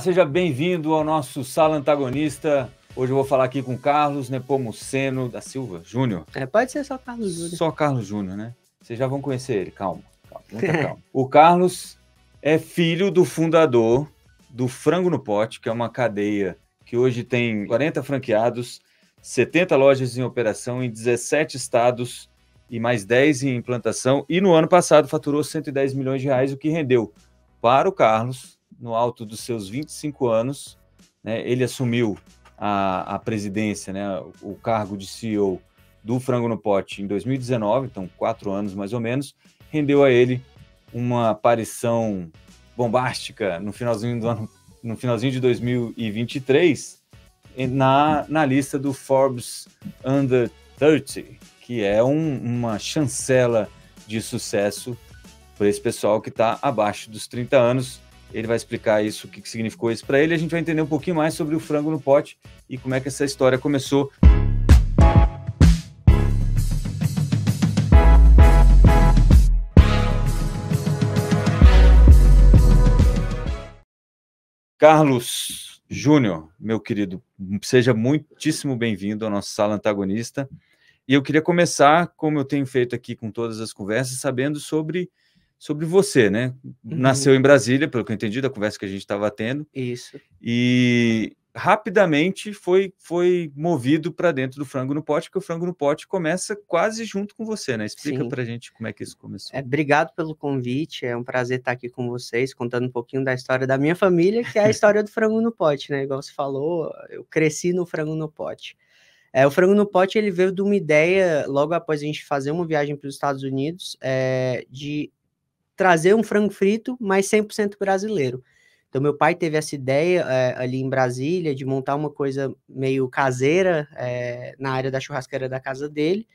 seja bem-vindo ao nosso Sala Antagonista. Hoje eu vou falar aqui com Carlos Nepomuceno da Silva Júnior. É, pode ser só Carlos Júnior. Só Carlos Júnior, né? Vocês já vão conhecer ele, calma. calma, muita calma. o Carlos é filho do fundador do Frango no Pote, que é uma cadeia que hoje tem 40 franqueados, 70 lojas em operação em 17 estados e mais 10 em implantação. E no ano passado faturou 110 milhões de reais, o que rendeu para o Carlos no alto dos seus 25 anos, né, ele assumiu a, a presidência, né, o cargo de CEO do Frango no Pote em 2019, então quatro anos mais ou menos, rendeu a ele uma aparição bombástica no finalzinho do ano, no finalzinho de 2023, na, na lista do Forbes Under 30, que é um, uma chancela de sucesso para esse pessoal que está abaixo dos 30 anos. Ele vai explicar isso, o que, que significou isso para ele. A gente vai entender um pouquinho mais sobre o frango no pote e como é que essa história começou. Carlos Júnior, meu querido, seja muitíssimo bem-vindo à nossa sala antagonista. E eu queria começar, como eu tenho feito aqui com todas as conversas, sabendo sobre sobre você, né? Uhum. Nasceu em Brasília, pelo que eu entendi da conversa que a gente estava tendo. Isso. E rapidamente foi foi movido para dentro do frango no pote, porque o frango no pote começa quase junto com você, né? Explica para a gente como é que isso começou. É, obrigado pelo convite, é um prazer estar aqui com vocês, contando um pouquinho da história da minha família, que é a história do frango no pote, né? Igual você falou, eu cresci no frango no pote. É, o frango no pote ele veio de uma ideia logo após a gente fazer uma viagem para os Estados Unidos é, de trazer um frango frito, mas 100% brasileiro. Então, meu pai teve essa ideia é, ali em Brasília de montar uma coisa meio caseira é, na área da churrasqueira da casa dele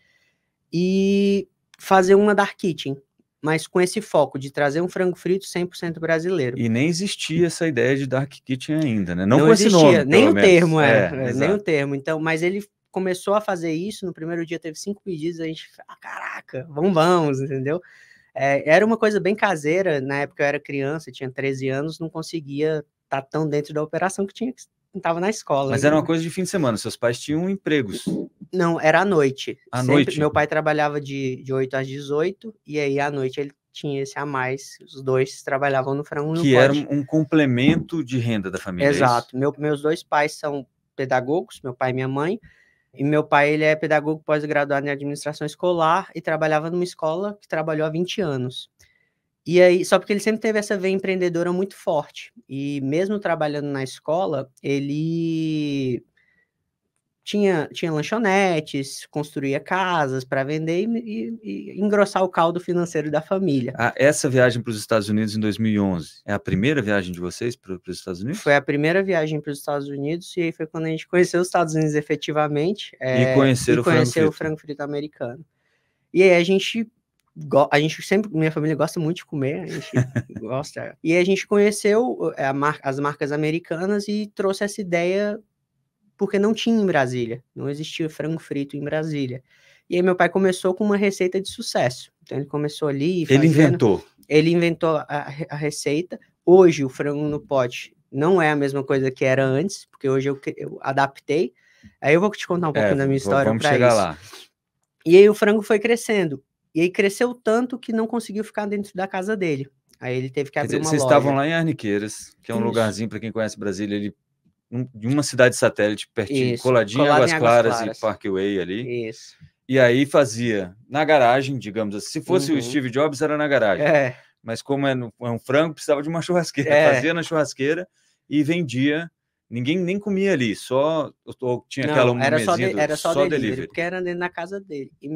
e fazer uma dark kitchen, mas com esse foco de trazer um frango frito 100% brasileiro. E nem existia essa ideia de dark kitchen ainda, né? Não, Não existia, nome, nem o termo, é, é, é nem o termo. Então, mas ele começou a fazer isso, no primeiro dia teve cinco pedidos, a gente, ah, caraca, vamos, vamos, entendeu? É, era uma coisa bem caseira, na época eu era criança, tinha 13 anos, não conseguia estar tá tão dentro da operação que tinha que estava na escola. Mas né? era uma coisa de fim de semana, seus pais tinham empregos. Não, era à noite. À Sempre, noite? Meu pai trabalhava de, de 8 às 18, e aí à noite ele tinha esse a mais, os dois trabalhavam no frango Que no era um complemento de renda da família. É Exato. Meu, meus dois pais são pedagogos, meu pai e minha mãe, e meu pai, ele é pedagogo pós-graduado em administração escolar e trabalhava numa escola que trabalhou há 20 anos. E aí, só porque ele sempre teve essa veia empreendedora muito forte. E mesmo trabalhando na escola, ele tinha, tinha lanchonetes, construía casas para vender e, e, e, engrossar o caldo financeiro da família. Ah, essa viagem para os Estados Unidos em 2011 é a primeira viagem de vocês para os Estados Unidos? Foi a primeira viagem para os Estados Unidos e aí foi quando a gente conheceu os Estados Unidos efetivamente. É, e conhecer, o, conhecer frango o frango frito americano. E aí a gente a gente sempre, minha família gosta muito de comer, a gente gosta. E a gente conheceu é, mar, as marcas americanas e trouxe essa ideia porque não tinha em Brasília, não existia frango frito em Brasília. E aí meu pai começou com uma receita de sucesso. Então ele começou ali. Fazendo, ele inventou. Ele inventou a, a, receita. Hoje o frango no pote não é a mesma coisa que era antes, porque hoje eu, eu adaptei. Aí eu vou te contar um pouco é, da minha história para chegar isso. lá. E aí o frango foi crescendo. E aí cresceu tanto que não conseguiu ficar dentro da casa dele. Aí ele teve que abrir dizer, uma vocês loja. Vocês estavam lá em Arniqueiras, que é um Isso. lugarzinho para quem conhece Brasília, ele de uma cidade satélite pertinho, Isso, coladinha Águas, Claras, Claras, e Parkway ali. Isso. E aí fazia na garagem, digamos assim. Se fosse uhum. o Steve Jobs, era na garagem. É. Mas como é, no, é, um frango, precisava de uma churrasqueira. É. Fazia na churrasqueira e vendia. Ninguém nem comia ali, só ou tinha Não, aquela era só, de, era só, só delivery, delivery, porque era na casa dele. E,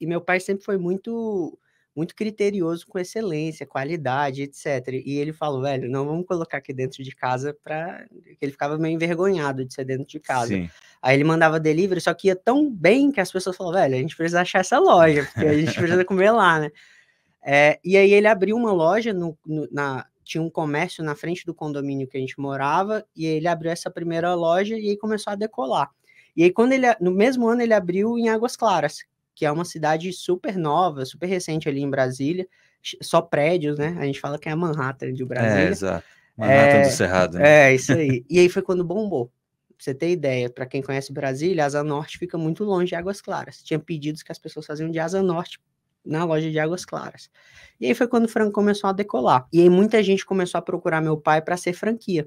e meu pai sempre foi muito muito criterioso com excelência, qualidade, etc. E ele falou, velho, não vamos colocar aqui dentro de casa para ele ficava meio envergonhado de ser dentro de casa. Sim. Aí ele mandava delivery, só que ia tão bem que as pessoas falavam, velho, a gente precisa achar essa loja, porque a gente precisa comer lá, né? É, e aí ele abriu uma loja no, no, na tinha um comércio na frente do condomínio que a gente morava e ele abriu essa primeira loja e aí começou a decolar. E aí quando ele no mesmo ano ele abriu em Águas Claras, que é uma cidade super nova, super recente ali em Brasília, só prédios, né? A gente fala que é a Manhattan de é, Brasília. É, exato. Manhattan é, do Cerrado. Né? É, isso aí. e aí foi quando bombou. Pra você ter ideia, para quem conhece Brasília, Asa Norte fica muito longe de Águas Claras. Tinha pedidos que as pessoas faziam de Asa Norte na loja de Águas Claras. E aí foi quando o Franco começou a decolar. E aí muita gente começou a procurar meu pai para ser franquia.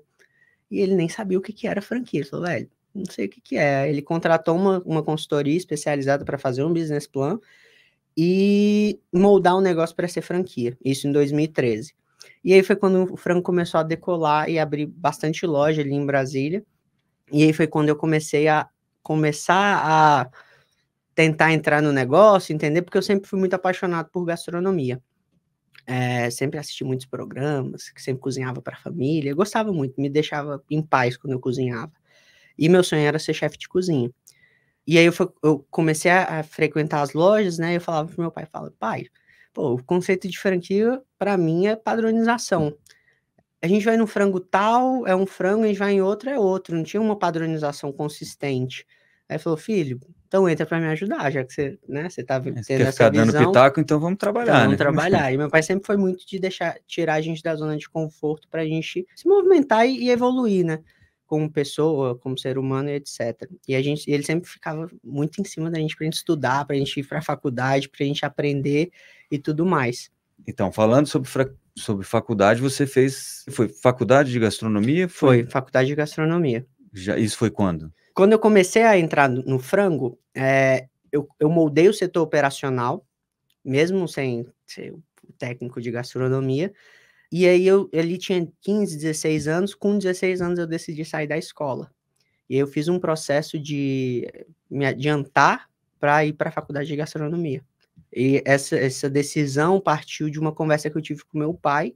E ele nem sabia o que, que era franquia. Ele falou, velho, não sei o que, que é. Ele contratou uma, uma consultoria especializada para fazer um business plan e moldar um negócio para ser franquia. Isso em 2013. E aí foi quando o Franco começou a decolar e abrir bastante loja ali em Brasília. E aí foi quando eu comecei a começar a tentar entrar no negócio, entender, porque eu sempre fui muito apaixonado por gastronomia. É, sempre assisti muitos programas, sempre cozinhava para a família, eu gostava muito, me deixava em paz quando eu cozinhava. E meu sonho era ser chefe de cozinha. E aí eu, eu comecei a, frequentar as lojas, né? Eu falava pro meu pai, fala, pai, pô, o conceito de franquia para mim é padronização. A gente vai no frango tal, é um frango, a gente vai em outro, é outro. Não tinha uma padronização consistente. Aí falou, filho, então entra para me ajudar, já que você, né, você tá é, tendo você quer ficar visão, dando pitaco, então vamos trabalhar, então vamos né? trabalhar. E meu pai sempre foi muito de deixar tirar a gente da zona de conforto para a gente se movimentar e, e, evoluir, né? como pessoa, como ser humano, etc. E a gente, ele sempre ficava muito em cima da gente para gente estudar, para a gente ir para a faculdade, para a gente aprender e tudo mais. Então, falando sobre, sobre faculdade, você fez foi faculdade de gastronomia? Foi, foi faculdade de gastronomia. Já, isso foi quando? Quando eu comecei a entrar no frango, é, eu, eu moldei o setor operacional, mesmo sem ser técnico de gastronomia, e aí eu ali tinha 15, 16 anos, com 16 anos eu decidi sair da escola. E eu fiz um processo de eh, me adiantar para ir para a faculdade de gastronomia. E essa, essa decisão partiu de uma conversa que eu tive com meu pai.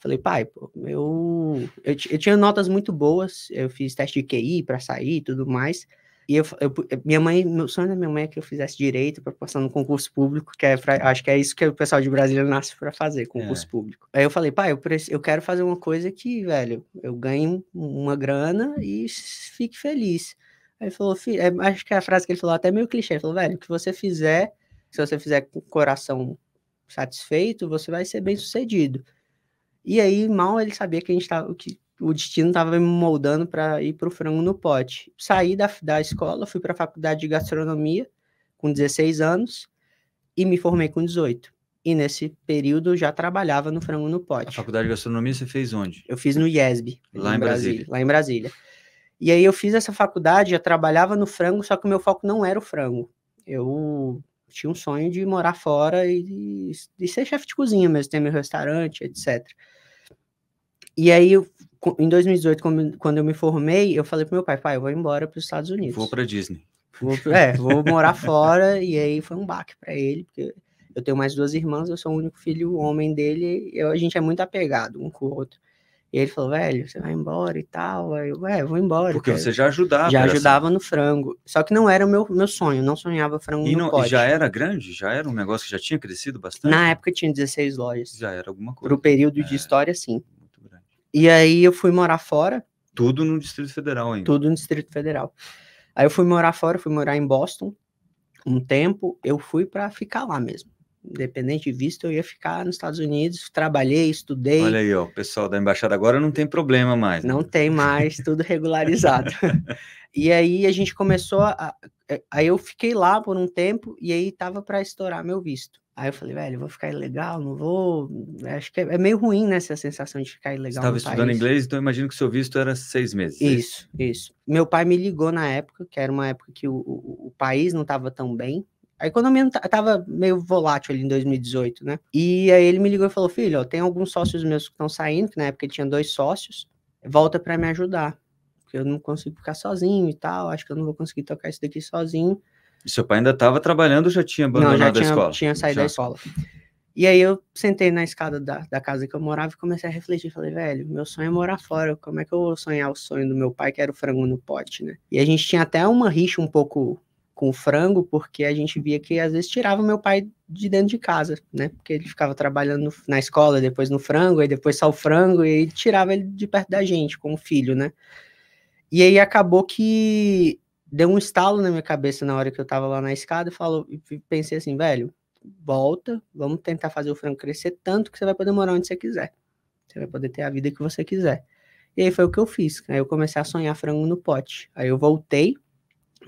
Falei, pai, pô, eu, eu, eu tinha notas muito boas, eu fiz teste de QI para sair e tudo mais. E eu, eu, minha mãe, meu sonho da minha mãe é que eu fizesse direito para passar no concurso público, que é pra, acho que é isso que o pessoal de Brasília nasce para fazer, concurso é. público. Aí eu falei, pai, eu, eu quero fazer uma coisa que, velho, eu ganhe uma grana e fique feliz. Aí ele falou, filho, acho que a frase que ele falou é até meio clichê, ele falou, velho, o que você fizer, se você fizer com o coração satisfeito, você vai ser bem sucedido. E aí, mal ele sabia que a gente tava, que o destino estava me moldando para ir para o frango no pote. Saí da, da escola, fui para a faculdade de gastronomia com 16 anos e me formei com 18. E nesse período já trabalhava no frango no pote. A faculdade de gastronomia você fez onde? Eu fiz no IESB. Lá em, Brasília. Brasília. Lá em Brasília. E aí eu fiz essa faculdade, já trabalhava no frango, só que o meu foco não era o frango. Eu tinha um sonho de morar fora e, e ser chefe de cozinha mesmo, ter meu restaurante, etc. E aí, eu, em 2018, quando eu me formei, eu falei pro meu pai, pai, eu vou embora para os Estados Unidos. Vou para Disney. Vou, é, vou morar fora, e aí foi um baque para ele, porque eu tenho mais duas irmãs, eu sou o único filho homem dele, eu, a gente é muito apegado um com o outro. E ele falou, velho, você vai embora e tal. Aí eu, é, vou embora. Porque cara. você já ajudava. Já assim. ajudava assim. no frango. Só que não era o meu, meu sonho, não sonhava frango e no pote. E já era grande? Já era um negócio que já tinha crescido bastante? Na época tinha 16 lojas. Já era alguma coisa. Pro período é. de história, sim. E aí eu fui morar fora. Tudo no Distrito Federal ainda. Tudo no Distrito Federal. Aí eu fui morar fora, fui morar em Boston um tempo. Eu fui para ficar lá mesmo independente de visto, eu ia ficar nos Estados Unidos, trabalhei, estudei. Olha aí, ó, o pessoal da embaixada agora não tem problema mais. Né? Não tem mais, tudo regularizado. e aí a gente começou a, é, aí eu fiquei lá por um tempo e aí tava para estourar meu visto. Aí eu falei, velho, vou ficar ilegal, não vou. Né? Acho que é, é, meio ruim, né, essa sensação de ficar ilegal. Estava estudando país. inglês, então imagino que seu visto era seis meses. É isso, isso. Meu pai me ligou na época, que era uma época que o, o, o país não estava tão bem, a economia estava meio volátil ali em 2018, né? E aí ele me ligou e falou: Filho, ó, tem alguns sócios meus que estão saindo, que na época tinha dois sócios, volta para me ajudar. Porque eu não consigo ficar sozinho e tal, acho que eu não vou conseguir tocar isso daqui sozinho. E seu pai ainda estava trabalhando ou já tinha abandonado não, já tinha, a escola? tinha saído já. da escola. E aí eu sentei na escada da, da casa que eu morava e comecei a refletir. Falei, velho, meu sonho é morar fora. Como é que eu vou sonhar o sonho do meu pai, que era o frango no pote, né? E a gente tinha até uma rixa um pouco com frango, porque a gente via que às vezes tirava meu pai de dentro de casa, né? Porque ele ficava trabalhando na escola, depois no frango, aí depois só o frango, e tirava ele de perto da gente, como filho, né? E aí acabou que deu um estalo na minha cabeça na hora que eu tava lá na escada e falou, pensei assim, velho, volta, vamos tentar fazer o frango crescer tanto que você vai poder morar onde você quiser. Você vai poder ter a vida que você quiser. E aí foi o que eu fiz. Aí eu comecei a sonhar frango no pote. Aí eu voltei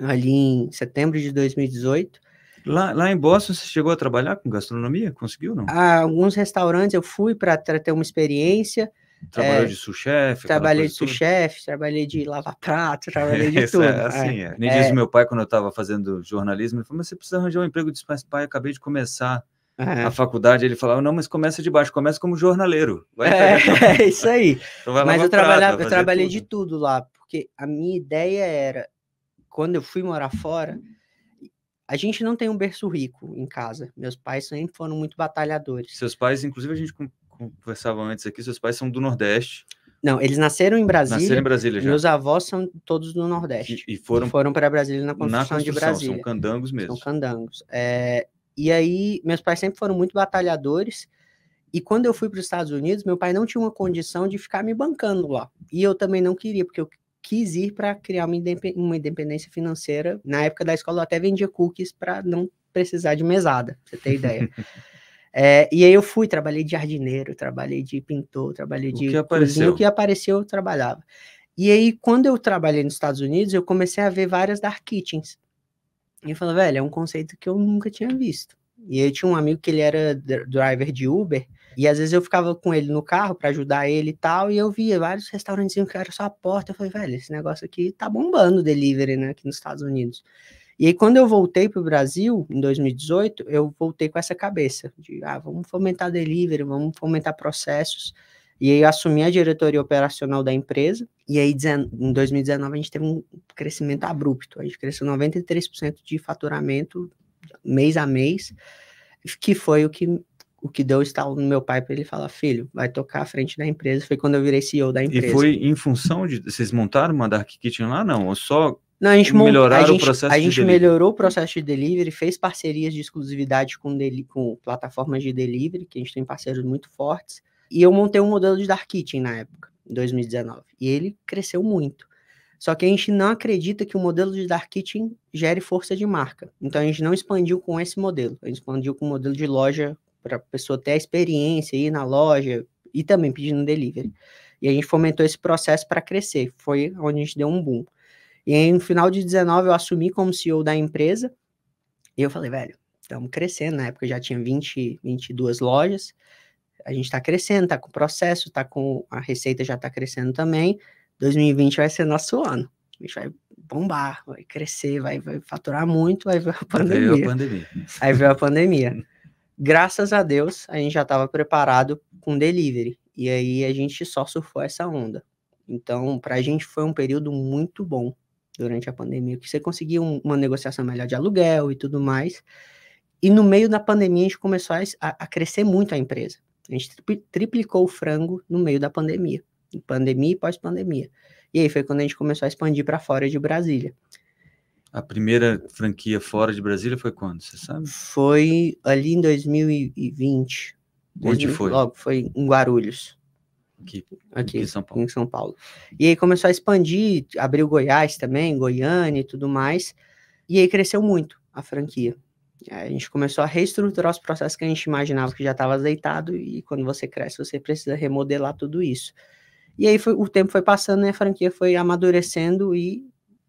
ali em setembro de 2018. Lá, lá em Boston, você chegou a trabalhar com gastronomia? Conseguiu, não? A ah, alguns restaurantes eu fui para ter uma experiência. Trabalhou é, de sous-chefe? Trabalhei de sous-chefe, trabalhei de lava-prato, trabalhei de tudo. É, assim, é. é. Nem é. diz meu pai, quando eu estava fazendo jornalismo, ele falou, mas você precisa arranjar um emprego. Eu disse, mas pai, acabei de começar Uhum. A faculdade, ele falou: não, mas começa de baixo, começa como jornaleiro. É, é, isso aí. então mas eu, trabalhei. eu trabalhei tudo. de tudo lá, porque a minha ideia era, quando eu fui morar fora, a gente não tem um berço rico em casa. Meus pais sempre foram muito batalhadores. Seus pais, inclusive, a gente conversava antes aqui, seus pais são do Nordeste. Não, eles nasceram em Brasília. Nasceram em Brasília já. Meus avós são todos do Nordeste. E, e foram, foram para Brasília na construção, na construção, de Brasília. São candangos mesmo. São candangos. É, e aí, meus pais sempre foram muito batalhadores. E quando eu fui para os Estados Unidos, meu pai não tinha uma condição de ficar me bancando lá. E eu também não queria, porque eu quis ir para criar uma independência financeira. Na época da escola, eu até vendia cookies para não precisar de mesada, pra você ter ideia. É, e aí eu fui, trabalhei de jardineiro, trabalhei de pintor, trabalhei de. O que apareceu? Cozinha, o que apareceu, eu trabalhava. E aí, quando eu trabalhei nos Estados Unidos, eu comecei a ver várias dark kitchens. E eu falei, velho, é um conceito que eu nunca tinha visto. E eu tinha um amigo que ele era driver de Uber, e às vezes eu ficava com ele no carro para ajudar ele e tal, e eu via vários restaurantezinhos que eram só a porta. Eu falei, velho, esse negócio aqui tá bombando o delivery, né, aqui nos Estados Unidos. E aí, quando eu voltei para o Brasil, em 2018, eu voltei com essa cabeça de, ah, vamos fomentar delivery, vamos fomentar processos. E aí, eu assumi a diretoria operacional da empresa. E aí, em 2019, a gente teve um crescimento abrupto. A gente cresceu 93% de faturamento mês a mês, que foi o que o que deu estalo no meu pai para ele falar, filho, vai tocar à frente da empresa. Foi quando eu virei CEO da empresa. E foi em função de. Vocês montaram uma Dark Kitchen lá? Não, ou só. Não, a gente melhoraram a gente, o processo A gente melhorou o processo de delivery, fez parcerias de exclusividade com, deli com plataformas de delivery, que a gente tem parceiros muito fortes. E eu montei um modelo de Dark Kitchen na época, em 2019. E ele cresceu muito. Só que a gente não acredita que o modelo de Dark Kitchen gere força de marca. Então a gente não expandiu com esse modelo. A gente expandiu com o modelo de loja para a pessoa ter a experiência, ir na loja e também pedindo delivery. E a gente fomentou esse processo para crescer, foi onde a gente deu um boom. E aí, no final de 19 eu assumi como CEO da empresa e eu falei, velho, estamos crescendo. Na época já tinha 20, 22 lojas, a gente está crescendo, está com o processo, tá com a receita já está crescendo também. 2020 vai ser nosso ano. A gente vai bombar, vai crescer, vai, vai faturar muito, aí veio a pandemia. Veio a pandemia. Aí veio a pandemia. Graças a Deus, a gente já estava preparado com delivery. E aí a gente só surfou essa onda. Então, para a gente foi um período muito bom durante a pandemia, que você conseguia uma negociação melhor de aluguel e tudo mais. E no meio da pandemia, a gente começou a, a crescer muito a empresa. A gente triplicou o frango no meio da pandemia, pandemia e pós-pandemia. E aí foi quando a gente começou a expandir para fora de Brasília. A primeira franquia fora de Brasília foi quando, você sabe? Foi ali em 2020. Onde 2000, foi? Logo, foi em Guarulhos. Aqui, aqui, em São Paulo. Em São Paulo. E aí começou a expandir, abriu Goiás também, Goiânia e tudo mais. E aí cresceu muito a franquia. A gente começou a reestruturar os processos que a gente imaginava que já estava azeitado, e quando você cresce, você precisa remodelar tudo isso. E aí foi, o tempo foi passando, e A franquia foi amadurecendo e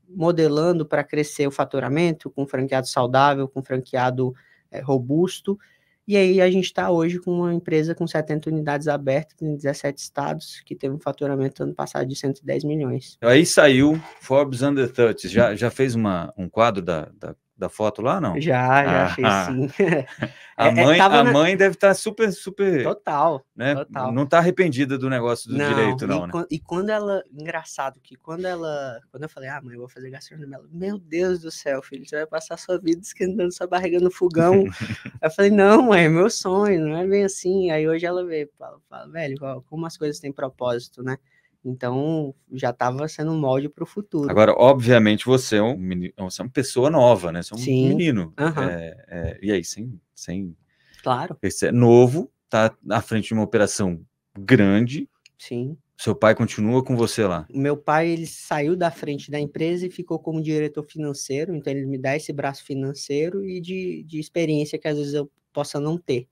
modelando para crescer o faturamento com franqueado saudável, com franqueado é, robusto. E aí a gente está hoje com uma empresa com 70 unidades abertas em 17 estados, que teve um faturamento ano passado de 110 milhões. Aí saiu Forbes Under 30. Já, já fez uma, um quadro da, da da foto lá, não? Já, já ah, sim. É, a é, mãe, é, a na... mãe deve estar tá super, super. Total, né? Total. Não está arrependida do negócio do não, direito, não. E, né? e quando ela. Engraçado que quando ela. Quando eu falei, ah, mãe, eu vou fazer gastronomia, ela, meu Deus do céu, filho, você vai passar sua vida esquentando sua barriga no fogão. eu falei, não, mãe, é meu sonho, não é bem assim. Aí hoje ela veio, fala, fala velho, como as coisas têm propósito, né? Então já estava sendo um molde para o futuro. Agora, obviamente, você é, um menino, você é uma pessoa nova, né? Você é um Sim. menino. Uhum. É, é, e aí, sem, sem. Claro. Esse é novo, tá na frente de uma operação grande. Sim. Seu pai continua com você lá? Meu pai ele saiu da frente da empresa e ficou como diretor financeiro, então ele me dá esse braço financeiro e de, de experiência que às vezes eu possa não ter.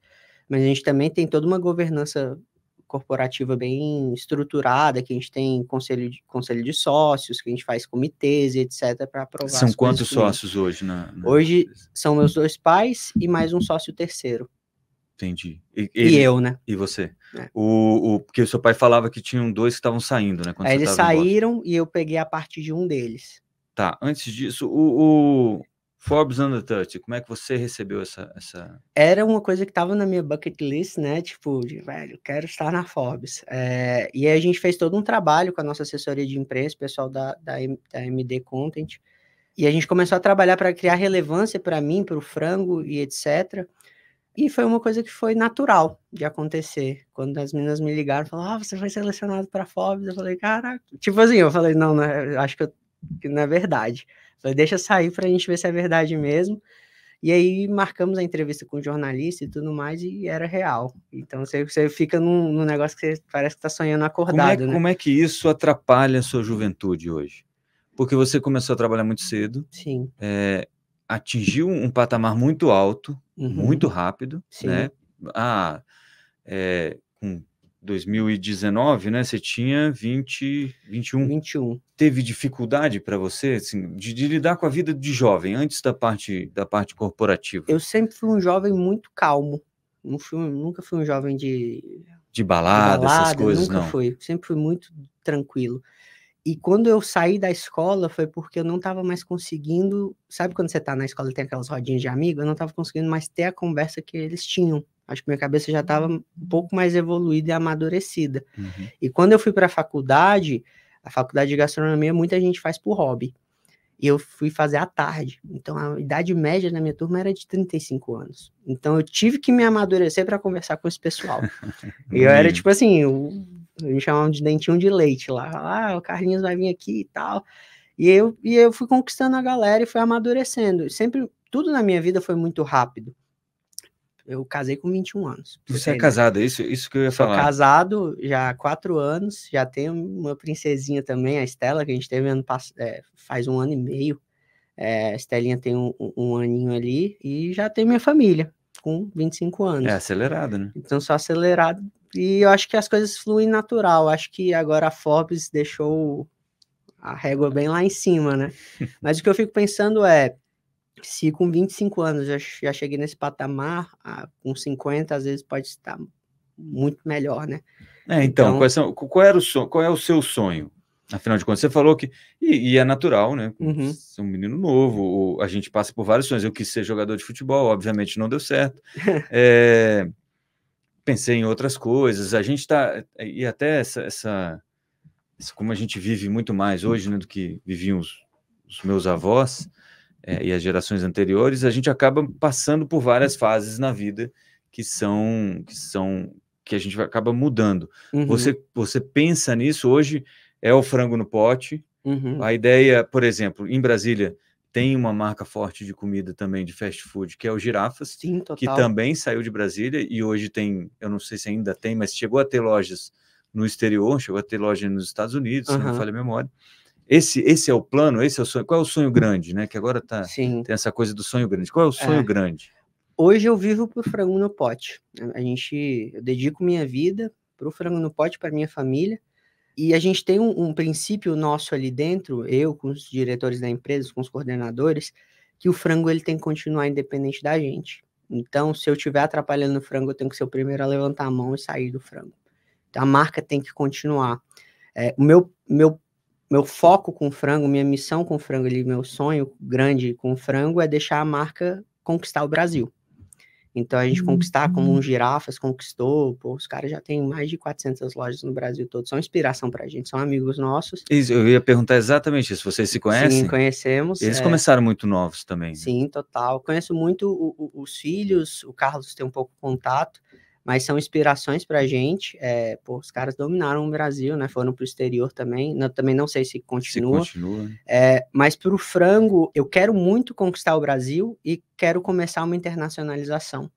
Mas a gente também tem toda uma governança corporativa bem estruturada, que a gente tem conselho de, conselho de sócios, que a gente faz comitês, etc, para aprovar. São quantos sócios hoje? Na, na, Hoje são meus dois pais e mais um sócio terceiro. Entendi. E, ele, e eu, né? E você? É. O, o, porque o seu pai falava que tinham dois que estavam saindo, né? Aí eles saíram e eu peguei a parte de um deles. Tá, antes disso, o, o Forbes Under 30, como é que você recebeu essa. essa... Era uma coisa que estava na minha bucket list, né? Tipo, de velho, quero estar na Forbes. É, e aí a gente fez todo um trabalho com a nossa assessoria de imprensa, pessoal da, da, da MD Content, e a gente começou a trabalhar para criar relevância para mim, para o frango e etc. E foi uma coisa que foi natural de acontecer. Quando as meninas me ligaram, falaram, ah, você foi selecionado para Forbes. Eu falei, caraca. Tipo assim, eu falei, não, não é, acho que, eu, que não é verdade. Falei, deixa sair para a gente ver se é verdade mesmo. E aí marcamos a entrevista com o jornalista e tudo mais, e era real. Então você, você fica num, num negócio que parece que está sonhando acordado. Como é, né? como é que isso atrapalha a sua juventude hoje? Porque você começou a trabalhar muito cedo. Sim. É, atingiu um patamar muito alto, uhum. muito rápido. Sim. Né? Ah, é, com 2019, né? Você tinha 20, 21. 21. Teve dificuldade para você assim, de, de, lidar com a vida de jovem antes da parte da parte corporativa? Eu sempre fui um jovem muito calmo. Não fui, nunca fui um jovem de de balada, de balada essas coisas nunca não. fui. Sempre fui muito tranquilo. E quando eu saí da escola foi porque eu não estava mais conseguindo, sabe quando você está na escola e tem aquelas rodinhas de amigo, eu não estava conseguindo mais ter a conversa que eles tinham Acho que minha cabeça já estava uhum. um pouco mais evoluída e amadurecida. Uhum. E quando eu fui para a faculdade, a faculdade de gastronomia, muita gente faz por hobby. E eu fui fazer à tarde. Então a idade média da minha turma era de 35 anos. Então eu tive que me amadurecer para conversar com esse pessoal. e eu era tipo assim, eu, me chamavam de dentinho de leite lá. Ah, o Carlinhos vai vir aqui e tal. E eu, e eu fui conquistando a galera e fui amadurecendo. Sempre, tudo na minha vida foi muito rápido. Eu casei com 21 anos. Você é casado, é isso, isso que eu ia falar. casado já há quatro anos, já tenho uma princesinha também, a Estela, que a gente teve ano, é, faz um ano e meio. É, a Estelinha tem um, um, aninho ali e já tenho minha família, com 25 anos. É acelerado, né? Então, só acelerado. E eu acho que as coisas fluem natural. Acho que agora a Forbes deixou a régua bem lá em cima, né? Mas o que eu fico pensando é se com 25 anos, já, já cheguei nesse patamar, com 50 às vezes pode estar muito melhor, né? É, então, então... São, qual, era o sonho, qual é o seu sonho? Afinal de contas, você falou que. E, e é natural, né? Uhum. um menino novo, a gente passa por vários sonhos. Eu quis ser jogador de futebol, obviamente não deu certo. é, pensei em outras coisas. A gente está. É, e até essa, essa, Como a gente vive muito mais hoje né, do que viviam os, os meus avós, é, e as gerações anteriores, a gente acaba passando por várias hum. fases na vida que são que são que a gente acaba mudando. Uhum. Você você pensa nisso hoje é o frango no pote. Uhum. A ideia, por exemplo, em Brasília tem uma marca forte de comida também de fast food que é o Girafas, Sim, que também saiu de Brasília e hoje tem, eu não sei se ainda tem, mas chegou a ter lojas no exterior, chegou a ter loja nos Estados Unidos, uhum. se não falha a memória. Esse, esse é o plano, esse é o sonho. Qual é o sonho grande, né? Que agora tá, Sim. tem essa coisa do sonho grande. Qual é o é. sonho é. grande? Hoje eu vivo pro frango no pote. A gente, eu dedico minha vida pro frango no pote, para minha família. E a gente tem um, um, princípio nosso ali dentro, eu com os diretores da empresa, com os coordenadores, que o frango ele tem que continuar independente da gente. Então, se eu estiver atrapalhando o frango, eu tenho que ser o primeiro a levantar a mão e sair do frango. Então, a marca tem que continuar. É, o meu, meu meu foco com frango, minha missão com frango, ali, meu sonho grande com frango é deixar a marca conquistar o Brasil. Então a gente uhum. conquistar como uhum. um girafas conquistou, pô, os caras já têm mais de 400 lojas no Brasil todo, são inspiração pra gente, são amigos nossos. Isso, eu ia perguntar exatamente isso, vocês se conhecem? Sim, conhecemos. Eles é... começaram muito novos também. Né? Sim, total. Conheço muito o, o, os filhos, o Carlos tem um pouco contato, mas são inspirações para a gente. É, pô, os caras dominaram o Brasil, né? Foram para o exterior também. Eu também não sei se continua. Se continua. Né? É, mas para o frango, eu quero muito conquistar o Brasil e quero começar uma internacionalização.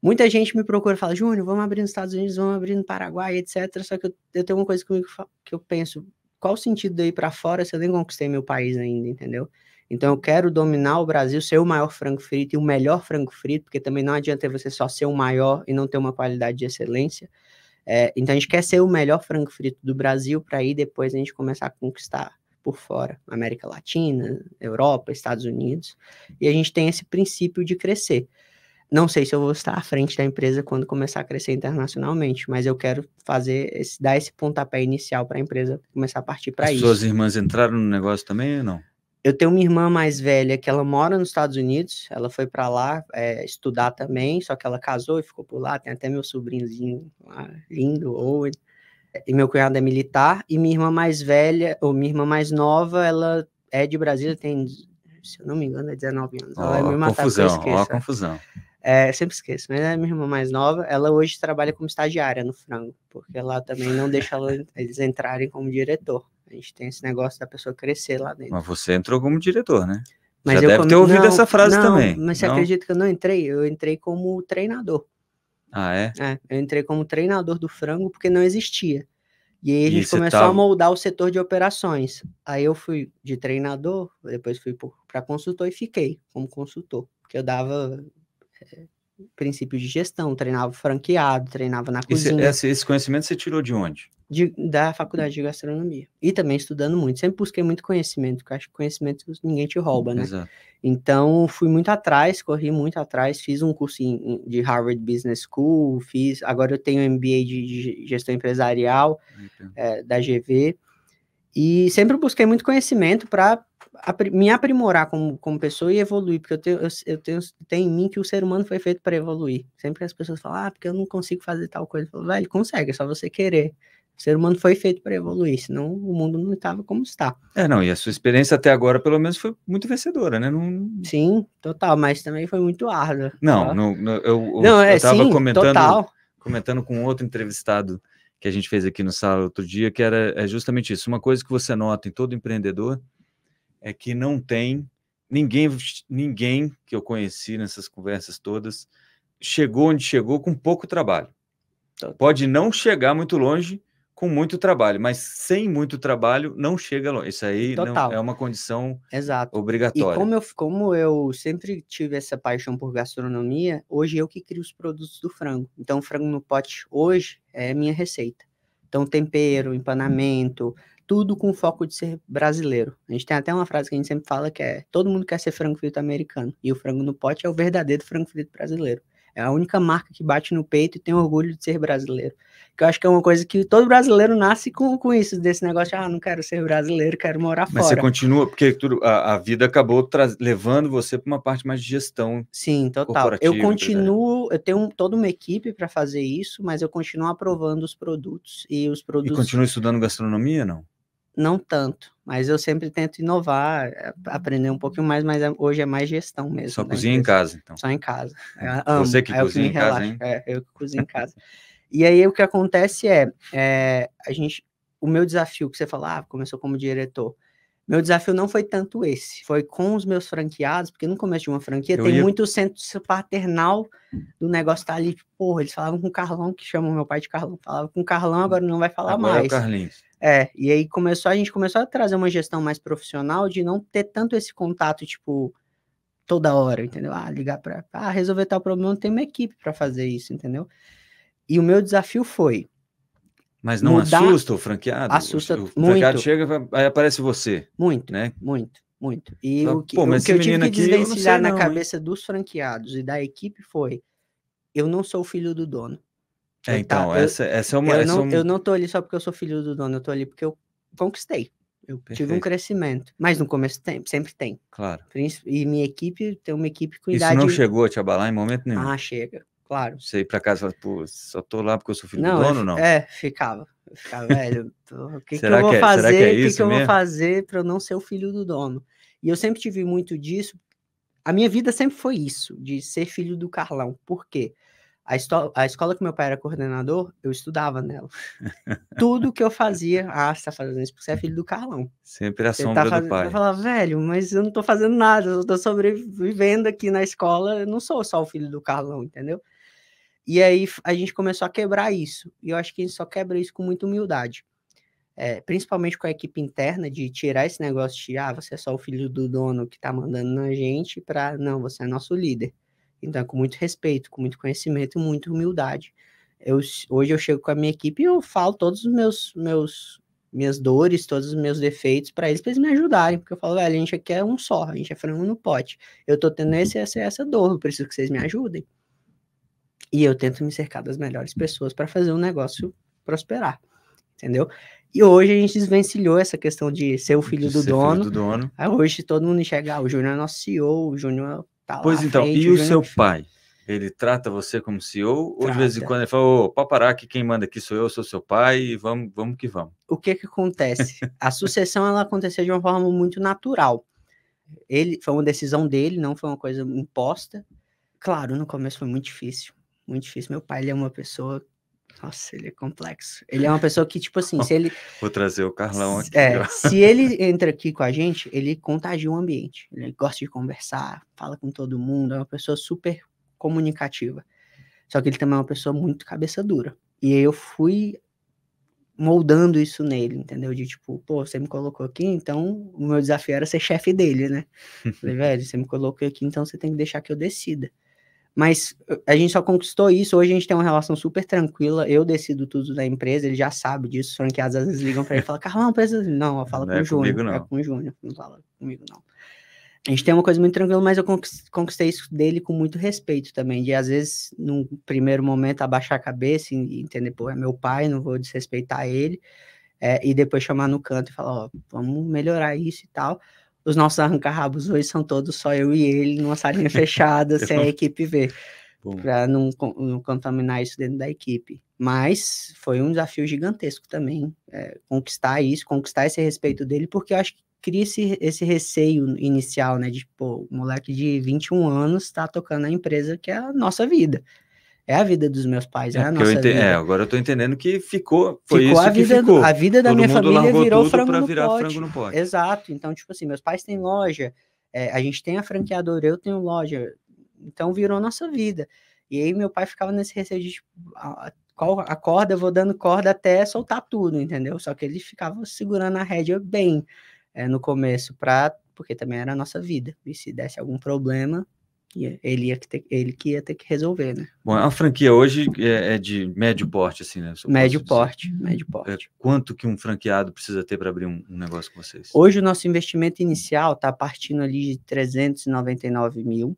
Muita gente me procura e fala, Júnior, vamos abrir nos Estados Unidos, vamos abrir no Paraguai, etc. Só que eu, eu tenho uma coisa comigo que eu penso, qual o sentido de ir para fora se eu nem conquistei meu país ainda, entendeu? Então eu quero dominar o Brasil, ser o maior frango frito e o melhor frango frito, porque também não adianta você só ser o maior e não ter uma qualidade de excelência. É, então a gente quer ser o melhor frango frito do Brasil para aí depois a gente começar a conquistar por fora, América Latina, Europa, Estados Unidos. E a gente tem esse princípio de crescer. Não sei se eu vou estar à frente da empresa quando começar a crescer internacionalmente, mas eu quero fazer esse, dar esse pontapé inicial para a empresa começar a partir para isso. Suas irmãs entraram no negócio também ou não? Eu tenho uma irmã mais velha que ela mora nos Estados Unidos, ela foi para lá é, estudar também, só que ela casou e ficou por lá, tem até meu sobrinhozinho lá, lindo, Owen. E meu cunhado é militar, e minha irmã mais velha, ou minha irmã mais nova, ela é de Brasília, tem, se eu não me engano, é 19 anos. Ela oh, vai me matar, confusão, oh, confusão. É, sempre esqueço, mas é minha irmã mais nova. Ela hoje trabalha como estagiária no Frango, porque lá também não deixa eles entrarem como diretor. A gente tem esse negócio da pessoa crescer lá dentro. Mas você entrou como diretor, né? Mas Já deve come... ter ouvido não, essa frase não, também. Mas você acredita que eu não entrei? Eu entrei como treinador. Ah, é? É, eu entrei como treinador do frango porque não existia. E aí a gente e começou a moldar o setor de operações. Aí eu fui de treinador, depois fui para consultor e fiquei como consultor, porque eu dava eh, princípios de gestão, treinava franqueado, treinava na cozinha. Esse, esse conhecimento você tirou de onde? De, da faculdade de gastronomia. E também estudando muito. Sempre busquei muito conhecimento, porque acho que conhecimento ninguém te rouba, né? Exato. Então, fui muito atrás, corri muito atrás, fiz um curso de Harvard Business School, fiz... Agora eu tenho MBA de, de gestão empresarial é, da GV. E sempre busquei muito conhecimento para me aprimorar como, como pessoa e evoluir, porque eu tenho, eu, eu tenho, tenho em mim que o ser humano foi feito para evoluir. Sempre as pessoas falam, ah, porque eu não consigo fazer tal coisa. Eu falo, velho, consegue, é só você querer. O ser humano foi feito para evoluir, senão o mundo não estava como está. É, não, e a sua experiência até agora, pelo menos, foi muito vencedora, né? Não... Sim, total, mas também foi muito árdua. Não, tá? não, eu, eu, não, é, eu sim, comentando, total. comentando com outro entrevistado que a gente fez aqui no sala outro dia, que era é justamente isso. Uma coisa que você nota em todo empreendedor é que não tem ninguém, ninguém que eu conheci nessas conversas todas chegou onde chegou com pouco trabalho. Tá. Pode não chegar muito longe, com muito trabalho, mas sem muito trabalho não chega longe. Isso aí é uma condição Exato. obrigatória. E como eu, como eu sempre tive essa paixão por gastronomia, hoje eu que crio os produtos do frango. Então, frango no pote hoje é minha receita. Então, tempero, empanamento, tudo com foco de ser brasileiro. A gente tem até uma frase que a gente sempre fala que é todo mundo quer ser frango frito americano. E o frango no pote é o verdadeiro frango frito brasileiro. É a única marca que bate no peito e tem orgulho de ser brasileiro. Que eu acho que é uma coisa que todo brasileiro nasce com, com isso, desse negócio de, ah, não quero ser brasileiro, quero morar Mas fora. Mas você continua, porque tudo a, a, vida acabou levando você para uma parte mais de gestão. Sim, total. Eu né? continuo, eu tenho toda uma equipe para fazer isso, mas eu continuo aprovando os produtos e os produtos. E continua estudando gastronomia, não? Não tanto. Mas eu sempre tento inovar, eh, aprender um pouquinho mais, mas é, hoje é mais gestão mesmo. Só né? cozinha em casa, então. Só em casa. É. Eu Você que é cozinha em casa, hein? É, eu que cozinho em casa. e aí o que acontece é, é, a gente, o meu desafio que você falava, ah, começou como diretor, meu desafio não foi tanto esse, foi com os meus franqueados, porque no começo de uma franquia eu tem ia... muito centro paternal do negócio tá ali, porra, eles falavam com o Carlão, que chamam meu pai de Carlão, falavam com o Carlão, hum. agora não vai falar agora mais. É o Carlinhos. É, e aí começou, a gente começou a trazer uma gestão mais profissional de não ter tanto esse contato, tipo, toda hora, entendeu? Ah, ligar para ah, resolver tal problema, tem uma equipe para fazer isso, entendeu? E o meu desafio foi. Mas não mudar... assusta o franqueado? Assusta o, o muito. franqueado chega, aí aparece você. Muito, né? Muito, muito. E o que, pô, o que eu tive que desvencilhar aqui, não sei, na não, cabeça hein? dos franqueados e da equipe foi: eu não sou o filho do dono. É, então, tá, essa, eu, essa é uma. Eu é não, eu não tô ali só porque eu sou filho do dono, eu tô ali porque eu conquistei. Eu Perfeito. tive um crescimento. Mas no começo tem, sempre tem. Claro. E minha equipe tem uma equipe com Isso idade... não chegou a te abalar em momento nenhum? Ah, chega, claro. Você ir pra casa e só tô lá porque eu sou filho não, do dono, eu, não? É, ficava. ficava, velho, o que, que eu vou é, que é, fazer? O que, é que, que eu vou fazer para eu não ser o filho do dono? E eu sempre tive muito disso. A minha vida sempre foi isso, de ser filho do Carlão. Por quê? A, a escola que meu pai era coordenador, eu estudava nela. Tudo que eu fazia, ah, você tá fazendo isso porque você é filho do Carlão. Sempre a você sombra tá fazendo, do pai. Eu falava, velho, mas eu não tô fazendo nada, eu tô sobrevivendo aqui na escola, eu não sou só o filho do Carlão, entendeu? E aí a gente começou a quebrar isso. E eu acho que a gente só quebra isso com muita humildade. É, principalmente com a equipe interna, de tirar esse negócio de ah, você é só o filho do dono que tá mandando na gente, para não, você é nosso líder. Então, é com muito respeito, com muito conhecimento e muita humildade. Eu, hoje eu chego com a minha equipe e eu falo todos os meus, meus minhas dores, todos os meus defeitos para eles, para eles me ajudarem, porque eu falo, velho, a gente aqui é um só, a gente é frango no pote. Eu tô tendo uhum. esse, essa, essa dor, eu preciso que vocês me ajudem. E eu tento me cercar das melhores pessoas para fazer o um negócio prosperar, entendeu? E hoje a gente desvencilhou essa questão de ser o filho, do, ser dono. filho do dono. Ah, hoje todo mundo enxerga, ah, o Júnior é nosso CEO, o Júnior é Tá pois então, frente, e o seu pai? Ele trata você como CEO trata. ou de vez em quando ele fala, ô, paparaki, que quem manda aqui sou eu, sou seu pai e vamos, vamos que vamos. O que que acontece? a sucessão, ela aconteceu de uma forma muito natural. Ele, foi uma decisão dele, não foi uma coisa imposta. Claro, no começo foi muito difícil, muito difícil. Meu pai, ele é uma pessoa nossa, ele é complexo. Ele é uma pessoa que, tipo assim, se ele. Vou trazer o Carlão aqui. É, se ele entra aqui com a gente, ele contagia o ambiente. Ele gosta de conversar, fala com todo mundo, é uma pessoa super comunicativa. Só que ele também é uma pessoa muito cabeça dura. E eu fui moldando isso nele, entendeu? De tipo, pô, você me colocou aqui, então o meu desafio era ser chefe dele, né? Falei, velho, você me colocou aqui, então você tem que deixar que eu decida. Mas uh, a gente só conquistou isso. Hoje a gente tem uma relação super tranquila. Eu decido tudo da empresa, ele já sabe disso. Os franqueados às vezes ligam para ele e falam: Carlão, precisa. Não, fala com é o Júnior. Não é com o Júnior. Não fala comigo, não. A gente tem uma coisa muito tranquila, mas eu conquistei isso dele com muito respeito também. De às vezes, num primeiro momento, abaixar a cabeça e entender: pô, é meu pai, não vou desrespeitar ele. É, e depois chamar no canto e falar: ó, vamos melhorar isso e tal os nossos arrancarrabos hoje são todos só eu e ele, numa salinha fechada, sem a equipe ver, para não, não, contaminar isso dentro da equipe. Mas foi um desafio gigantesco também, é, conquistar isso, conquistar esse respeito dele, porque eu acho que cria esse, esse receio inicial, né? De, pô, o moleque de 21 anos está tocando a empresa que é a nossa vida é a vida dos meus pais, é, é a nossa ente... É, vida. É, agora eu tô entendendo que ficou, foi ficou isso a vida, que ficou. A vida da Todo minha família virou frango no, frango no, pote. Exato, então, tipo assim, meus pais têm loja, é, a gente tem a franqueadora, eu tenho loja, então virou nossa vida. E aí meu pai ficava nesse receio de, tipo, a, a corda, eu vou dando corda até soltar tudo, entendeu? Só que ele ficava segurando a rédea bem é, no começo, pra, porque também era a nossa vida. E se desse algum problema, franquia. Ele, ia ter, ele que ia ter que resolver, né? Bom, é a franquia hoje é, é de médio porte, assim, né? Médio porte, médio porte. É, quanto que um franqueado precisa ter para abrir um, um, negócio com vocês? Hoje o nosso investimento inicial está partindo ali de 399 mil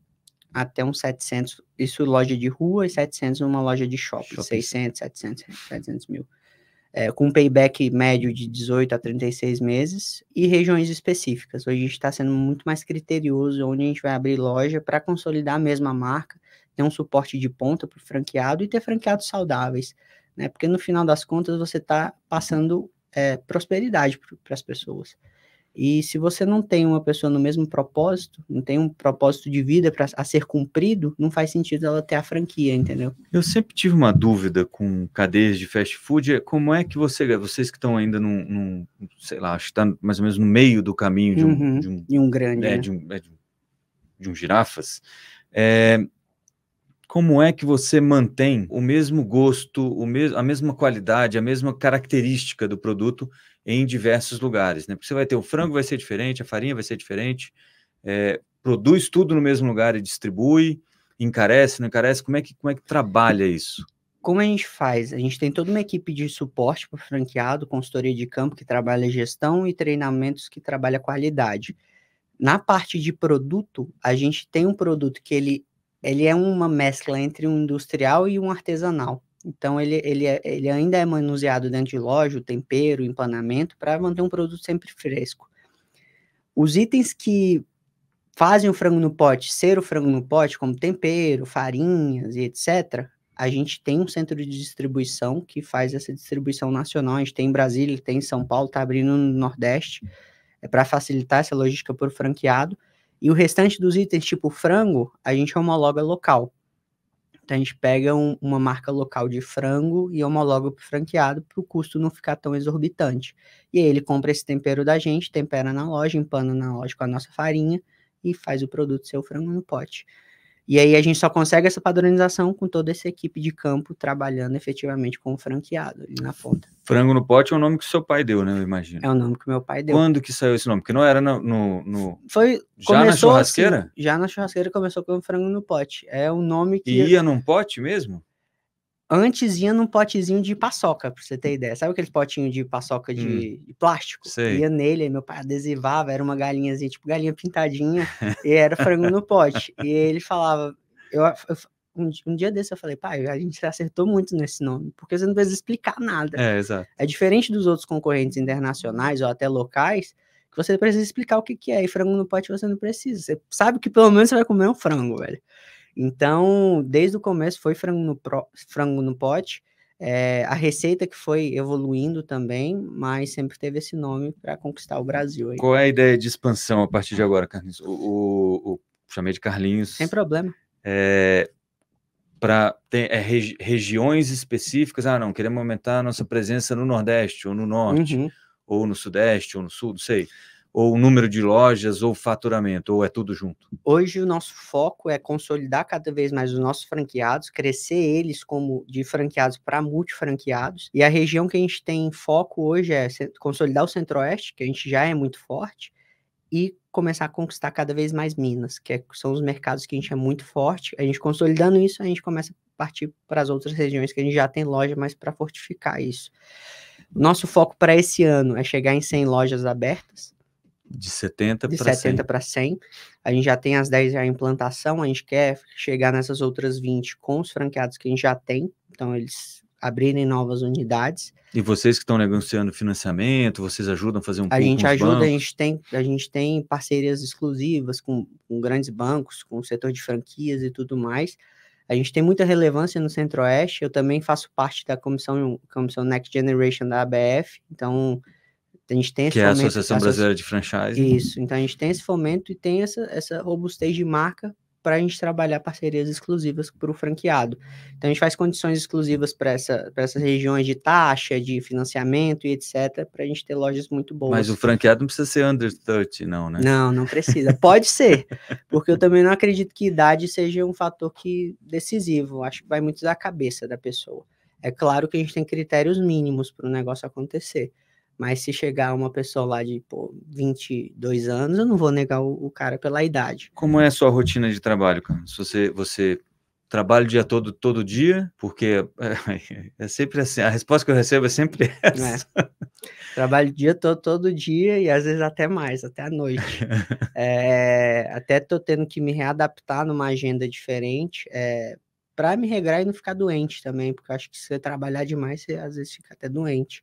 até uns 700, isso loja de rua e 700 numa loja de shopping, shopping. 600, 700, 700 mil é, com um payback médio de 18 a 36 meses e regiões específicas. Hoje a gente está sendo muito mais criterioso onde a gente vai abrir loja para consolidar a mesma marca, ter um suporte de ponta para o franqueado e ter franqueados saudáveis, né? Porque no final das contas você está passando é, prosperidade para as pessoas. E se você não tem uma pessoa no mesmo propósito, não tem um propósito de vida pra, a ser cumprido, não faz sentido ela ter a franquia, entendeu? Eu sempre tive uma dúvida com cadeias de fast food, é como é que você, vocês que estão ainda num, num, sei lá, acho que está mais ou menos no meio do caminho de um... Uhum, de um, um grande, é, né? de, um, é, de, um, de um girafas, é, como é que você mantém o mesmo gosto, o a mesma qualidade, a mesma característica do produto em diversos lugares, né? Porque você vai ter o frango vai ser diferente, a farinha vai ser diferente, é, produz tudo no mesmo lugar e distribui, encarece, não encarece, como é que, como é que trabalha isso? Como a gente faz? A gente tem toda uma equipe de suporte para o franqueado, consultoria de campo que trabalha gestão e treinamentos que trabalha qualidade. Na parte de produto, a gente tem um produto que ele ele é uma mescla entre um industrial e um artesanal. Então, ele, ele, é, ele ainda é manuseado dentro de loja, o tempero, o empanamento, para manter um produto sempre fresco. Os itens que fazem o frango no pote ser o frango no pote, como tempero, farinhas e etc., a gente tem um centro de distribuição que faz essa distribuição nacional. A gente tem em Brasília, tem em São Paulo, está abrindo no Nordeste, é para facilitar essa logística por franqueado. E o restante dos itens, tipo frango, a gente homologa local. Então a gente pega um, uma marca local de frango e homologa para franqueado para o custo não ficar tão exorbitante. E aí ele compra esse tempero da gente, tempera na loja, empana na loja com a nossa farinha e faz o produto ser o frango no pote. E aí a gente só consegue essa padronização com toda essa equipe de campo trabalhando efetivamente com o franqueado ali na ponta. Frango no pote é o nome que seu pai deu, né? Eu imagino. É o nome que meu pai deu. Quando que saiu esse nome? Porque não era no. no, no... Foi. Já na assim, churrasqueira? Assim, já na churrasqueira começou com frango no pote. É o nome que. E ia num pote mesmo? antes ia num potezinho de paçoca, pra você ter ideia. Sabe aquele potinho de paçoca de, hum, de plástico? Sei. Ia nele, aí meu pai adesivava, era uma galinhazinha, tipo galinha pintadinha, e era frango no pote. E ele falava, eu, eu um, dia desse eu falei, pai, a gente acertou muito nesse nome, porque você não precisa explicar nada. É, exato. É diferente dos outros concorrentes internacionais ou até locais, que você precisa explicar o que, que é, e frango no pote você não precisa. Você sabe que pelo menos você vai comer um frango, velho. Então, desde o começo foi frango no, pro, frango no pote. É, a receita que foi evoluindo também, mas sempre teve esse nome para conquistar o Brasil. Aí. Qual é a ideia de expansão a partir de agora, Carlinhos? O, o, o chamei de Carlinhos. Sem problema. É, para é, regi regiões específicas. Ah, não, queremos aumentar a nossa presença no Nordeste ou no Norte, uhum. ou no Sudeste ou no Sul, não sei ou número de lojas, ou faturamento, ou é tudo junto? Hoje o nosso foco é consolidar cada vez mais os nossos franqueados, crescer eles como de franqueados para multifranqueados. E a região que a gente tem foco hoje é consolidar o Centro-Oeste, que a gente já é muito forte, e começar a conquistar cada vez mais Minas, que é, são os mercados que a gente é muito forte. A gente consolidando isso, a gente começa a partir para as outras regiões que a gente já tem loja, mas para fortificar isso. Nosso foco para esse ano é chegar em 100 lojas abertas de 70 para 70 para 100. A gente já tem as 10 já em implantação, a gente quer chegar nessas outras 20 com os franqueados que a gente já tem, então eles abrirem novas unidades. E vocês que estão negociando financiamento, vocês ajudam a fazer um A gente ajuda, a gente, tem, a gente tem parcerias exclusivas com, com grandes bancos, com o setor de franquias e tudo mais. A gente tem muita relevância no Centro-Oeste, eu também faço parte da comissão, comissão Next Generation da ABF, então a gente tem que é a Associação Brasileira de Franchise. Isso, então a gente tem esse fomento e tem essa, essa robustez de marca para a gente trabalhar parcerias exclusivas para o franqueado. Então a gente faz condições exclusivas para essa, essas regiões de taxa, de financiamento e etc, para a gente ter lojas muito boas. Mas o franqueado não precisa ser under 30, não, né? Não, não precisa. Pode ser, porque eu também não acredito que idade seja um fator que decisivo. Acho que vai muito da cabeça da pessoa. É claro que a gente tem critérios mínimos para o negócio acontecer mas se chegar uma pessoa lá de pô, 22 anos, eu não vou negar o, o cara pela idade. Como é a sua rotina de trabalho, cara? Se você, você trabalha o dia todo, todo dia, porque é, é, sempre assim, a resposta que eu recebo é sempre é. essa. É. Trabalho o dia todo, todo dia e às vezes até mais, até à noite. é, até tô tendo que me readaptar numa agenda diferente, é, para me regrar e não ficar doente também, porque acho que se você trabalhar demais, você às vezes fica até doente.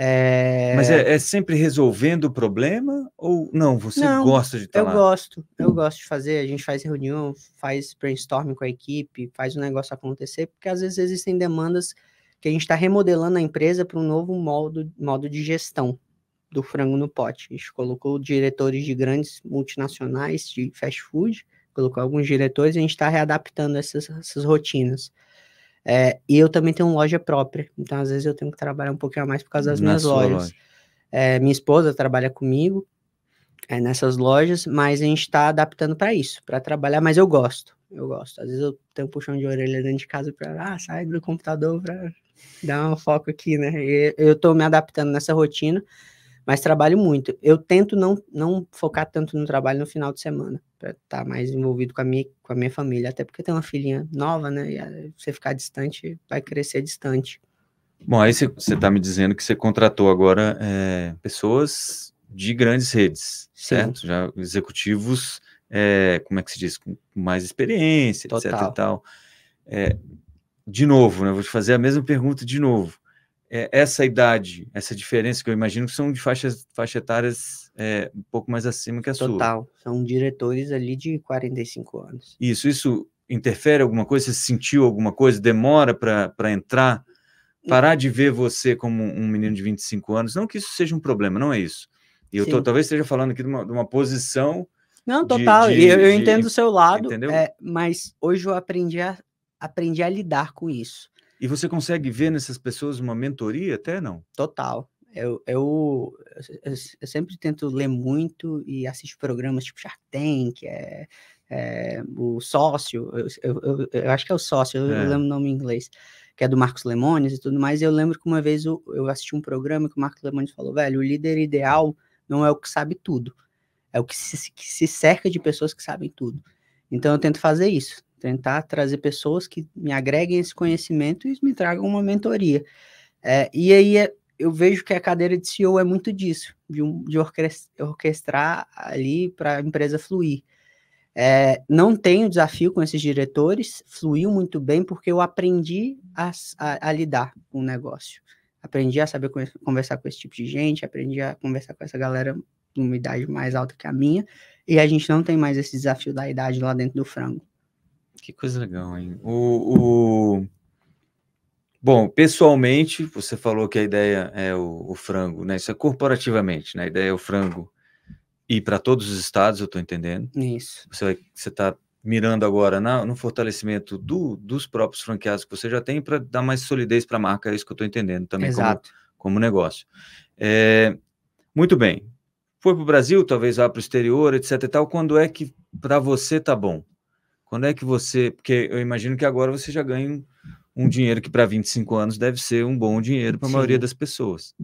É... Mas é, é, sempre resolvendo o problema ou não? Você não, gosta de estar tá eu lá? Eu gosto, eu gosto de fazer. A gente faz reunião, faz brainstorming com a equipe, faz o negócio acontecer, porque às vezes existem demandas que a gente está remodelando a empresa para um novo modo, modo de gestão do frango no pote. A gente colocou diretores de grandes multinacionais de fast food, colocou alguns diretores e a gente está readaptando essas, essas rotinas. É, e eu também tenho loja própria, então às vezes eu tenho que trabalhar um pouquinho a mais por causa das Na minhas lojas. Loja. É, minha esposa trabalha comigo é, nessas lojas, mas a gente está adaptando para isso, para trabalhar, mas eu gosto, eu gosto. Às vezes eu tenho um puxão de orelha dentro de casa para, ah, do computador para dar um foco aqui, né? E eu estou me adaptando nessa rotina, mas trabalho muito. Eu tento não, não focar tanto no trabalho no final de semana, para estar tá mais envolvido com a, minha, com a minha família, até porque tem uma filhinha nova, né? E você ficar distante, vai crescer distante. Bom, aí você está me dizendo que você contratou agora é, pessoas de grandes redes, Sim. certo? Já executivos, é, como é que se diz, com mais experiência, Total. etc e tal. É, de novo, né? Vou te fazer a mesma pergunta de novo é, essa idade, essa diferença que eu imagino que são de faixas faixa etárias é, um pouco mais acima que a Total, sua. Total, são diretores ali de 45 anos. Isso, isso interfere alguma coisa? Você sentiu alguma coisa? Demora para entrar? Parar de ver você como um menino de 25 anos, não que isso seja um problema, não é isso. E eu tô, talvez esteja falando aqui de uma, de uma posição. Não, total, de, de, eu, eu entendo o seu lado, é, mas hoje eu aprendi a, aprendi a lidar com isso. E você consegue ver nessas pessoas uma mentoria até, não? Total. Eu, eu, eu sempre tento ler muito e assistir programas tipo Shark Tank, é, é, o Sócio, eu, eu, eu, acho que é o Sócio, eu é. lembro o nome em inglês, que é do Marcos Lemones e tudo mais. eu lembro que uma vez eu, eu assisti um programa que o Marcos Lemones falou, velho, o líder ideal não é o que sabe tudo, é o que se, que se cerca de pessoas que sabem tudo. Então eu tento fazer isso tentar trazer pessoas que me agreguem esse conhecimento e me tragam uma mentoria. É, e aí é, eu vejo que a cadeira de CEO é muito disso, de, um, de orquestrar ali para a empresa fluir. É, não tenho desafio com esses diretores, fluiu muito bem porque eu aprendi a, a, a lidar com o negócio. Aprendi a saber conversar com esse tipo de gente, aprendi a conversar com essa galera de uma idade mais alta que a minha, e a gente não tem mais esse desafio da idade lá dentro do frango. Que coisa legal, hein? O, o... Bom, pessoalmente, você falou que a ideia é o, o frango, né? Isso é corporativamente, né? A ideia é o frango ir para todos os estados, eu estou entendendo. Isso. Você você está mirando agora na, no fortalecimento do, dos próprios franqueados que você já tem para dar mais solidez para a marca, é isso que eu estou entendendo também Exato. Como, como negócio. É, muito bem. Foi para o Brasil, talvez vá para o exterior, etc. E tal. Quando é que para você tá bom? Quando é que você. Porque eu imagino que agora você já ganha um, um dinheiro que para 25 anos deve ser um bom dinheiro para a maioria das pessoas.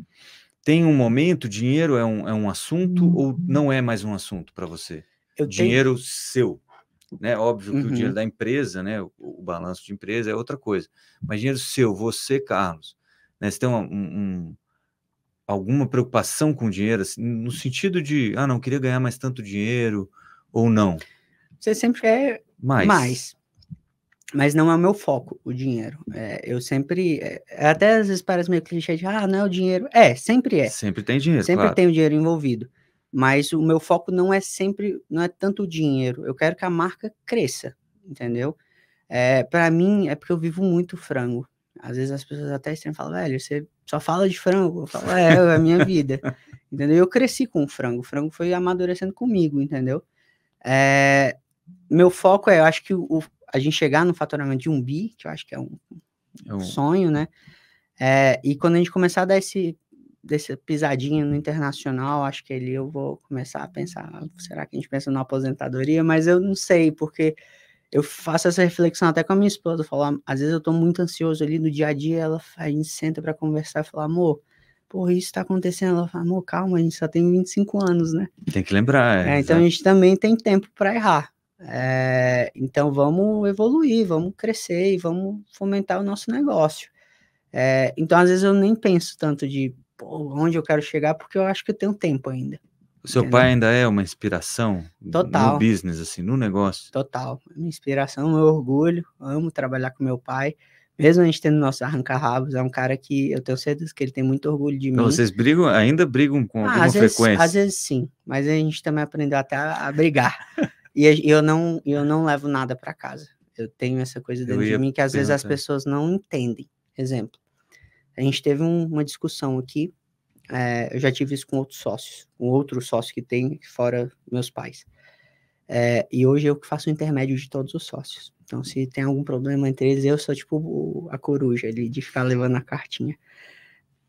Tem um momento, dinheiro é um, é um assunto ou não é mais um assunto para você? Eu dinheiro tenho... seu. Né? Óbvio que uhum. o dinheiro da empresa, né? o, o balanço de empresa é outra coisa. Mas dinheiro seu, você, Carlos. Né? Você tem uma, um alguma preocupação com dinheiro, assim, no sentido de, ah, não, queria ganhar mais tanto dinheiro ou não? Você sempre quer mais. mais. Mas não é o meu foco, o dinheiro. É, eu sempre. É, até às vezes parece meio clichê de, ah, não é o dinheiro. É, sempre é. Sempre tem dinheiro. Sempre claro. tem o dinheiro envolvido. Mas o meu foco não é sempre. Não é tanto o dinheiro. Eu quero que a marca cresça, entendeu? É, para mim, é porque eu vivo muito frango. Às vezes as pessoas até estranham falam, velho, você só fala de frango. Eu falo, é, é a minha vida. entendeu? Eu cresci com o frango. O frango foi amadurecendo comigo, entendeu? É, meu foco é, eu acho que o, a gente chegar no faturamento de um bi, que eu acho que é um, é sonho, né? É, e quando a gente começar a dar esse, desse pisadinha no internacional, acho que ali eu vou começar a pensar, será que a gente pensa na aposentadoria? Mas eu não sei, porque eu faço essa reflexão até com a minha esposa, eu falo, às vezes eu tô muito ansioso ali no dia a dia, ela, a gente senta para conversar e fala, amor, porra, isso tá acontecendo, ela fala, amor, calma, a gente só tem 25 anos, né? Tem que lembrar. É, é, então a gente também tem tempo para errar, é, então vamos evoluir, vamos crescer e vamos fomentar o nosso negócio. É, então, às vezes, eu nem penso tanto de pô, onde eu quero chegar, porque eu acho que eu tenho tempo ainda. O seu pai ainda é uma inspiração Total. no business, assim, no negócio? Total. Uma inspiração, um orgulho. Amo trabalhar com meu pai. Mesmo a gente tendo nossos arranca-rabos, é um cara que eu tenho certeza que ele tem muito orgulho de então, mim. Vocês brigam, ainda brigam com ah, alguma às frequência? Vezes, às vezes sim, mas a gente também aprendeu até a brigar. E eu não, eu não levo nada para casa. Eu tenho essa coisa dentro de mim que às perguntar. vezes as pessoas não entendem. Exemplo, a gente teve um, uma discussão aqui, é, eu já tive isso com outros sócios, um outro sócio que tem, fora meus pais. É, e hoje eu que faço o intermédio de todos os sócios. Então, se tem algum problema entre eles, eu sou tipo a coruja ali, de ficar levando a cartinha.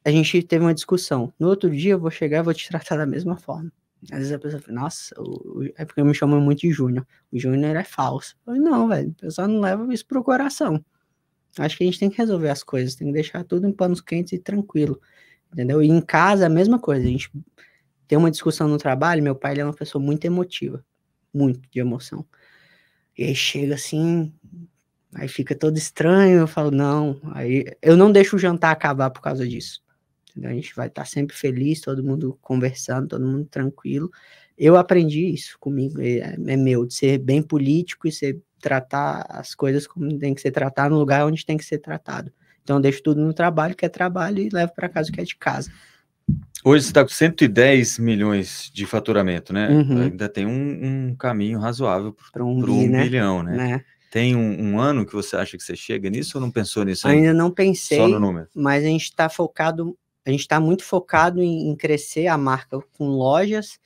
A gente teve uma discussão. No outro dia eu vou chegar e vou te tratar da mesma forma. Às vezes a pessoa fala, nossa, o, o, é porque me chamam muito de Júnior. O Júnior é falso. Eu, não, velho, o pessoal não leva isso pro coração. Acho que a gente tem que resolver as coisas, tem que deixar tudo em panos quentes e tranquilo. Entendeu? E em casa, é a mesma coisa. A gente tem uma discussão no trabalho, meu pai é uma pessoa muito emotiva. Muito de emoção. E aí chega assim, aí fica todo estranho, eu falo, não. Aí eu não deixo o jantar acabar por causa disso. Entendeu? A gente vai estar tá sempre feliz, todo mundo conversando, todo mundo tranquilo. Eu aprendi isso comigo, é, é, é meu, de ser bem político e ser, tratar as coisas como tem que ser tratado no lugar onde tem que ser tratado. Então, eu deixo tudo no trabalho, que é trabalho, e levo para casa o que é de casa. Hoje você está com 110 milhões de faturamento, né? Uhum. Ainda tem um, um caminho razoável para um, um né? bilhão, né? né? Tem um, um, ano que você acha que você chega nisso ou não pensou nisso? Ainda, ainda não pensei, mas a gente está focado a gente está muito focado em, em, crescer a marca com lojas,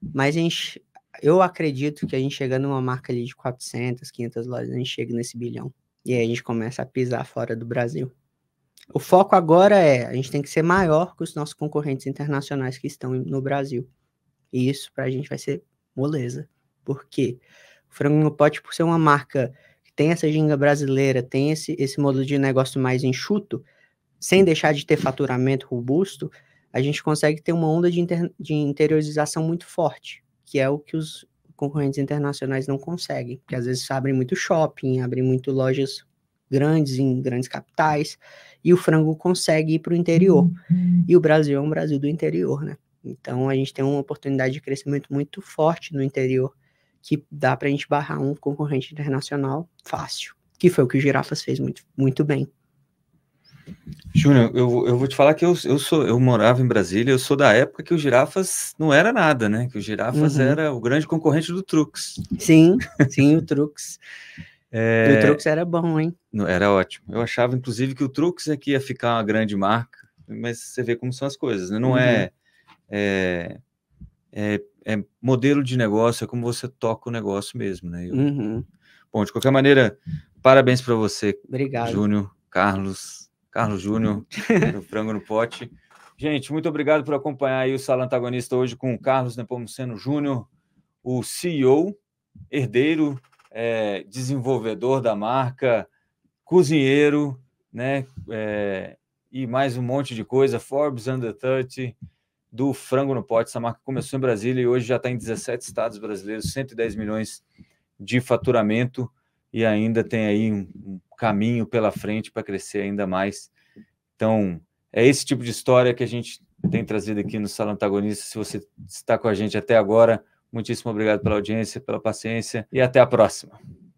mas a gente, eu acredito que a gente chegando numa marca ali de 400, 500 lojas, a gente chega nesse bilhão. E aí a gente começa a pisar fora do Brasil. O foco agora é, a gente tem que ser maior que os nossos concorrentes internacionais que estão no Brasil. E isso para a gente vai ser moleza. Por quê? O Frango no pote por ser uma marca que tem essa ginga brasileira, tem esse, esse modelo de negócio mais enxuto, sem deixar de ter faturamento robusto, a gente consegue ter uma onda de, inter, de interiorização muito forte, que é o que os concorrentes internacionais não conseguem, porque às vezes abrem muito shopping, abrem muito lojas grandes em grandes capitais, e o frango consegue ir para o interior. Uhum. E o Brasil é um Brasil do interior, né? Então a gente tem uma oportunidade de crescimento muito forte no interior, que dá para a gente barrar um concorrente internacional fácil, que foi o que o Girafas fez muito, muito bem. Júnior, eu, eu vou te falar que eu, eu, sou, eu morava em Brasília, eu sou da época que o Girafas não era nada, né? Que o Girafas uhum. era o grande concorrente do Trux. Sim, sim, o Trux. É... E o Trux era bom, hein? Era ótimo. Eu achava, inclusive, que o Trux é que ia ficar uma grande marca, mas você vê como são as coisas, né? Não é, uhum. é, é, é, é, modelo de negócio, é como você toca o negócio mesmo, né? Eu... Uhum. Bom, de qualquer maneira, parabéns para você, Obrigado. Júnior, Carlos, Carlos uhum. Júnior, do Frango no Pote. Gente, muito obrigado por acompanhar aí o Sala Antagonista hoje com o Carlos Nepomuceno Júnior, o CEO, herdeiro, é, desenvolvedor da marca, cozinheiro, né? É, e mais um monte de coisa, Forbes Under 30, do Frango no Pote. Essa marca começou em Brasília e hoje já está em 17 estados brasileiros, 110 milhões de faturamento e ainda tem aí um, um caminho pela frente para crescer ainda mais. Então, é esse tipo de história que a gente tem trazido aqui no Salão Antagonista. Se você está com a gente até agora, muitíssimo obrigado pela audiência, pela paciência e até a próxima.